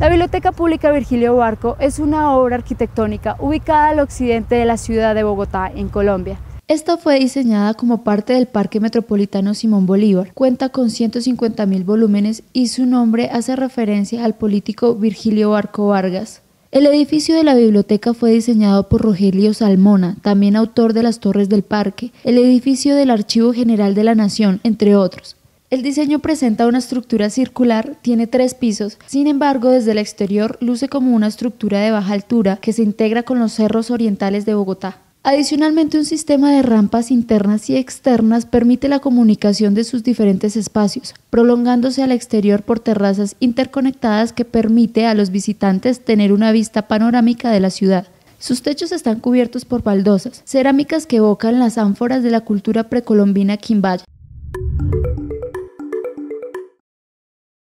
La Biblioteca Pública Virgilio Barco es una obra arquitectónica ubicada al occidente de la ciudad de Bogotá, en Colombia. Esta fue diseñada como parte del Parque Metropolitano Simón Bolívar. Cuenta con 150.000 volúmenes y su nombre hace referencia al político Virgilio Barco Vargas. El edificio de la biblioteca fue diseñado por Rogelio Salmona, también autor de las Torres del Parque, el edificio del Archivo General de la Nación, entre otros. El diseño presenta una estructura circular, tiene tres pisos, sin embargo desde el exterior luce como una estructura de baja altura que se integra con los cerros orientales de Bogotá. Adicionalmente, un sistema de rampas internas y externas permite la comunicación de sus diferentes espacios, prolongándose al exterior por terrazas interconectadas que permite a los visitantes tener una vista panorámica de la ciudad. Sus techos están cubiertos por baldosas, cerámicas que evocan las ánforas de la cultura precolombina quimbaya.